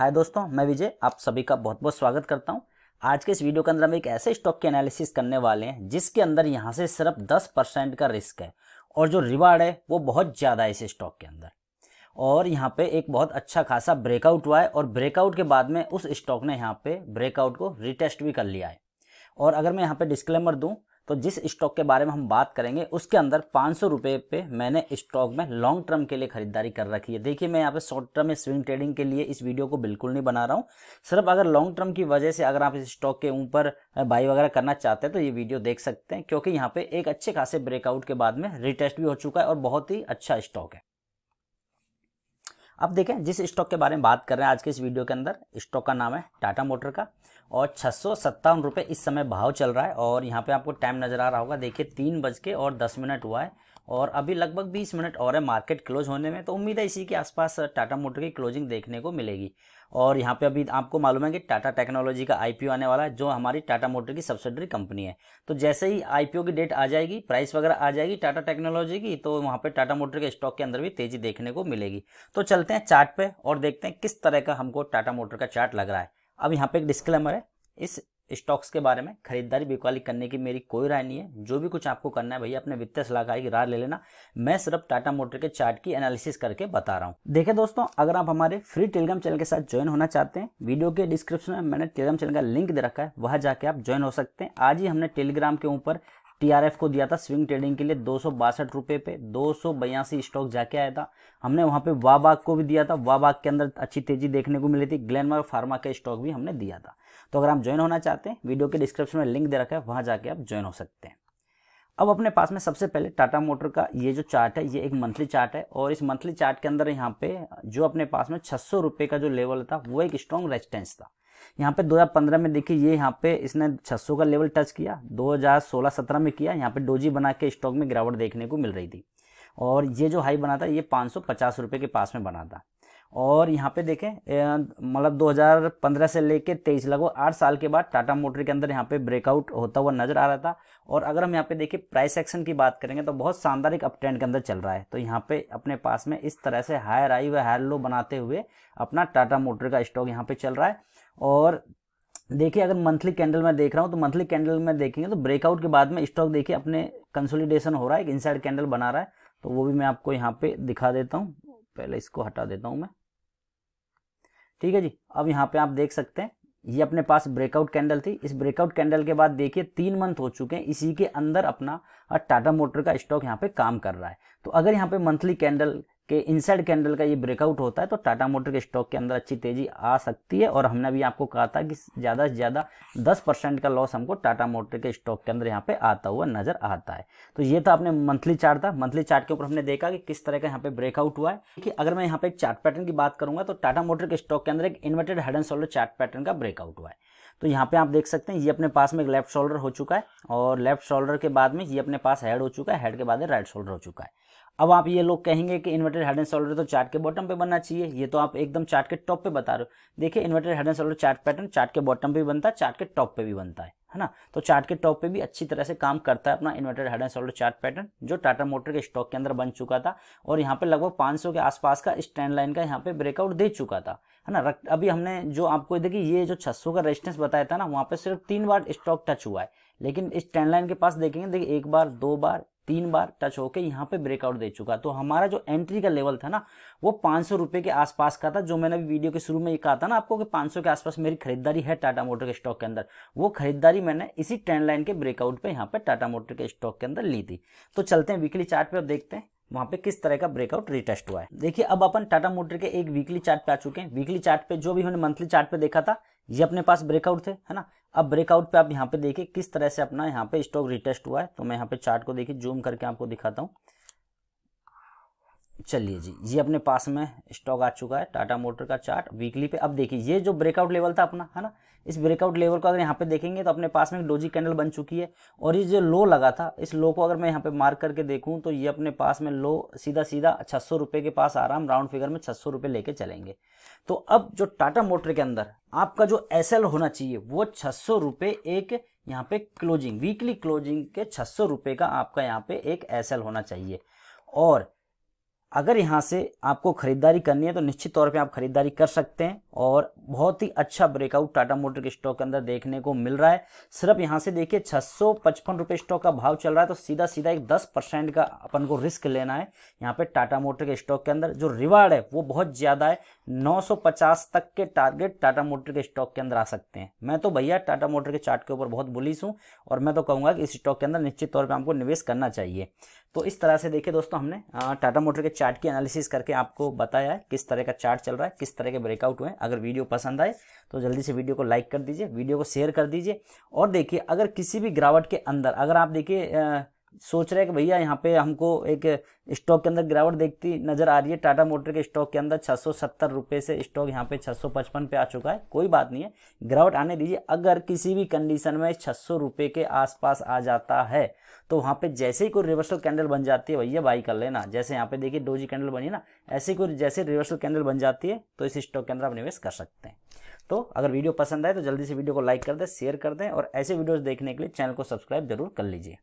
हाय दोस्तों मैं विजय आप सभी का बहुत बहुत स्वागत करता हूं आज के इस वीडियो के अंदर हम एक ऐसे स्टॉक की एनालिसिस करने वाले हैं जिसके अंदर यहां से सिर्फ 10 परसेंट का रिस्क है और जो रिवार्ड है वो बहुत ज़्यादा है इस स्टॉक के अंदर और यहाँ पे एक बहुत अच्छा खासा ब्रेकआउट हुआ है और ब्रेकआउट के बाद में उस स्टॉक ने यहाँ पे ब्रेकआउट को रिटेस्ट भी कर लिया है और अगर मैं यहाँ पे डिस्क्लेमर दूँ तो जिस स्टॉक के बारे में हम बात करेंगे उसके अंदर पाँच सौ रुपये पे मैंने स्टॉक में लॉन्ग टर्म के लिए खरीदारी कर रखी है देखिए मैं यहाँ पे शॉर्ट टर्म में स्विंग ट्रेडिंग के लिए इस वीडियो को बिल्कुल नहीं बना रहा हूँ सिर्फ अगर लॉन्ग टर्म की वजह से अगर आप इस स्टॉक के ऊपर बाई वगैरह करना चाहते हैं तो ये वीडियो देख सकते हैं क्योंकि यहाँ पे एक अच्छे खासे ब्रेकआउट के बाद में रिटेस्ट भी हो चुका है और बहुत ही अच्छा स्टॉक है अब देखें जिस स्टॉक के बारे में बात कर रहे हैं आज के इस वीडियो के अंदर स्टॉक का नाम है टाटा मोटर का और छः सौ इस समय भाव चल रहा है और यहाँ पे आपको टाइम नज़र आ रहा होगा देखिए तीन बज के और दस मिनट हुआ है और अभी लगभग 20 मिनट और है मार्केट क्लोज होने में तो उम्मीद है इसी के आसपास टाटा मोटर की क्लोजिंग देखने को मिलेगी और यहाँ पे अभी आपको मालूम है कि टाटा टेक्नोलॉजी का आईपीओ आने वाला है जो हमारी टाटा मोटर की सब्सिडरी कंपनी है तो जैसे ही आईपीओ की डेट आ जाएगी प्राइस वगैरह आ जाएगी टाटा टेक्नोलॉजी की तो वहाँ पर टाटा मोटर के स्टॉक के अंदर भी तेजी देखने को मिलेगी तो चलते हैं चार्ट पे और देखते हैं किस तरह का हमको टाटा मोटर का चार्ट लग रहा है अब यहाँ पे एक डिस्क्लेमर है इस स्टॉक्स के बारे में खरीदारी बिकवाली करने की मेरी कोई राय नहीं है जो भी कुछ आपको करना है भैया अपने वित्तीय सलाहकार की राय ले लेना मैं सिर्फ टाटा मोटर के चार्ट की एनालिसिस करके बता रहा हूँ देखिए दोस्तों अगर आप हमारे फ्री टेलीग्राम चैनल के साथ ज्वाइन होना चाहते हैं वीडियो के डिस्क्रिप्शन में मैंने टेलीग्राम चैनल का लिंक दे रखा है वह जाके आप ज्वाइन हो सकते हैं आज ही हमने टेलीग्राम के ऊपर टीआरएफ को दिया था स्विंग ट्रेडिंग के लिए दो सौ पे दो स्टॉक जाके आया था हमने वहां पे वाबाग को भी दिया था वाबाग के अंदर अच्छी तेजी देखने को मिली थी ग्लैनमार्क फार्मा का स्टॉक भी हमने दिया था तो अगर आप ज्वाइन होना चाहते हैं वीडियो के डिस्क्रिप्शन में लिंक दे रखा है वहाँ जाके आप ज्वाइन हो सकते हैं अब अपने पास में सबसे पहले टाटा मोटर का ये जो चार्ट है ये एक मंथली चार्ट है और इस मंथली चार्ट के अंदर यहाँ पे जो अपने पास में सौ रुपए का जो लेवल था वो एक स्ट्रॉन्ग रेजिस्टेंस था यहाँ पे 2015 में देखिए ये यहाँ पे इसने 600 का लेवल टच किया 2016-17 में किया यहाँ पे डोजी बना के स्टॉक में गिरावट देखने को मिल रही थी और ये जो हाई बना था ये पाँच सौ के पास में बना था और यहाँ पे देखें मतलब 2015 से लेके 23 लगभग आठ साल के बाद टाटा मोटर के अंदर यहाँ पे ब्रेकआउट होता हुआ नजर आ रहा था और अगर हम यहाँ पे देखें प्राइस एक्शन की बात करेंगे तो बहुत शानदार एक अपट्रेंड के अंदर चल रहा है तो यहाँ पे अपने पास में इस तरह से हायर हाई व हायर लो बनाते हुए अपना टाटा मोटर का स्टॉक यहाँ पे चल रहा है और देखिए अगर मंथली कैंडल में देख रहा हूँ तो मंथली कैंडल में देखेंगे तो ब्रेकआउट के बाद में स्टॉक देखिए अपने कंसोलिडेशन हो रहा है एक इनसाइड कैंडल बना रहा है तो वो भी मैं आपको यहाँ पे दिखा देता हूँ पहले इसको हटा देता हूँ मैं ठीक है जी अब यहाँ पे आप देख सकते हैं ये अपने पास ब्रेकआउट कैंडल थी इस ब्रेकआउट कैंडल के बाद देखिए तीन मंथ हो चुके हैं इसी के अंदर अपना टाटा मोटर का स्टॉक यहाँ पे काम कर रहा है तो अगर यहाँ पे मंथली कैंडल कि इनसाइड कैंडल का ये ब्रेकआउट होता है तो टाटा मोटर के स्टॉक के अंदर अच्छी तेजी आ सकती है और हमने अभी आपको कहा था कि ज़्यादा से ज़्यादा 10 परसेंट का लॉस हमको टाटा मोटर के स्टॉक के अंदर यहाँ पे आता हुआ नजर आता है तो ये था अपने मंथली चार्ट था मंथली चार्ट के ऊपर हमने देखा कि किस तरह का यहाँ पे ब्रेकआउट हुआ है कि अगर मैं यहाँ पे एक चार्ट पैटर्न की बात करूंगा तो टाटा मोटर के स्टॉक के अंदर एक inverted head and shoulder chart pattern का ब्रेकआउट हुआ है तो यहाँ पे आप देख सकते हैं ये अपने पास में एक लेफ्ट शोल्डर हो चुका है और लेफ्ट शोल्डर के बाद में ये अपने पास हेड हो चुका है हेड के बाद राइट शोल्डर हो चुका है अब आप ये लोग कहेंगे कि इन्वर्टेड हेड एंड शोल्डर तो चार्ट के बॉटम पे बनना चाहिए ये तो आप एकदम चार्ट के टॉप पे बता रहे हो देखिए inverted head and shoulder chart pattern chart के बॉटम पे भी बनता है चार्ट के टॉप पे भी बनता है है ना तो चार्ट के टॉप पे भी अच्छी तरह से काम करता है अपना inverted head and shoulder chart pattern जो टाटा मोटर के स्टॉक के अंदर बन चुका था और यहाँ पे लगभग पांच के आसपास का स्टैंड लाइन का यहाँ पे ब्रेकआउट दे चुका था है ना अभी हमने जो आपको देखिए ये जो छह का रेजिस्टेंस बताया था ना वहाँ पे सिर्फ तीन बार स्टॉक टच हुआ है लेकिन इस टेन लाइन के पास देखेंगे देखिए एक बार दो बार तीन बार टच होकर यहाँ पे ब्रेकआउट दे चुका तो हमारा जो एंट्री का लेवल था ना वो पाँच सौ के आसपास का था जो मैंने अभी वीडियो के शुरू में ये कहा था ना आपको कि 500 के आसपास मेरी खरीदारी है टाटा मोटर के स्टॉक के अंदर वो खरीदारी मैंने इसी ट्रेंड लाइन के ब्रेकआउट पे यहाँ पे टाटा मोटर के स्टॉक के अंदर ली थी तो चलते हैं वीकली चार्ट पे और देखते हैं वहाँ पे किस तरह का ब्रेकआउट रिटेस्ट हुआ है देखिए अब अपन टाटा मोटर के एक वीकली चार्ट पे आ चुके हैं वीकली चार्ट पे जो भी हमने मंथली चार्ट पे देखा था ये अपने पास ब्रेकआउट थे है ना अब ब्रेकआउट पे आप यहाँ पे देखिए किस तरह से अपना यहाँ पे स्टॉक रिटेस्ट हुआ है तो मैं यहाँ पे चार्ट को देखिए जूम करके आपको दिखाता हूँ चलिए जी ये अपने पास में स्टॉक आ चुका है टाटा मोटर का चार्ट वीकली पे अब देखिए ये जो ब्रेकआउट लेवल था अपना है ना इस ब्रेकआउट लेवल को अगर यहाँ पे देखेंगे तो अपने पास में एक डोजी कैंडल बन चुकी है और ये जो लो लगा था इस लो को अगर मैं यहाँ पे मार्क करके देखूँ तो ये अपने पास में लो सीधा सीधा छः रुपये के पास आराम राउंड फिगर में छः सौ लेके चलेंगे तो अब जो टाटा मोटर के अंदर आपका जो एस होना चाहिए वो छः सौ एक यहाँ पे क्लोजिंग वीकली क्लोजिंग के छः सौ का आपका यहाँ पे एक एस होना चाहिए और अगर यहाँ से आपको ख़रीदारी करनी है तो निश्चित तौर पे आप ख़रीदारी कर सकते हैं और बहुत ही अच्छा ब्रेकआउट टाटा मोटर के स्टॉक के अंदर देखने को मिल रहा है सिर्फ यहाँ से देखिए छः सौ पचपन रुपये स्टॉक का भाव चल रहा है तो सीधा सीधा एक दस परसेंट का अपन को रिस्क लेना है यहाँ पे टाटा मोटर के स्टॉक के अंदर जो रिवार्ड है वो बहुत ज़्यादा है नौ सौ पचास तक के टारगेट टाटा मोटर के स्टॉक के अंदर आ सकते हैं मैं तो भैया टाटा मोटर के चार्ट के ऊपर बहुत बुलिस हूँ और मैं तो कहूँगा कि इस स्टॉक के अंदर निश्चित तौर पर आपको निवेश करना चाहिए तो इस तरह से देखिए दोस्तों हमने टाटा मोटर के चार्ट की एनालिसिस करके आपको बताया है किस तरह का चार्ट चल रहा है किस तरह के ब्रेकआउट हुए अगर वीडियो पसंद आए तो जल्दी से वीडियो को लाइक कर दीजिए वीडियो को शेयर कर दीजिए और देखिए अगर किसी भी गिरावट के अंदर अगर आप देखिए सोच रहे हैं कि भैया यहाँ पे हमको एक स्टॉक के अंदर गिरावट देखती नजर आ रही है टाटा मोटर के स्टॉक के अंदर छः रुपए से स्टॉक यहाँ पे 655 पे आ चुका है कोई बात नहीं है गिरावट आने दीजिए अगर किसी भी कंडीशन में छः रुपए के आसपास आ जाता है तो वहाँ पे जैसे ही कोई रिवर्सल कैंडल बन जाती है भैया बाई कर लेना जैसे यहाँ पे देखिए डोजी कैंडल बनी ना ऐसे कोई जैसे रिवर्सल कैंडल बन जाती है तो इस स्टॉक के अंदर आप निवेश कर सकते हैं तो अगर वीडियो पसंद आए तो जल्दी से वीडियो को लाइक कर दें शेयर कर दें और ऐसे वीडियोज़ देखने के लिए चैनल को सब्सक्राइब जरूर कर लीजिए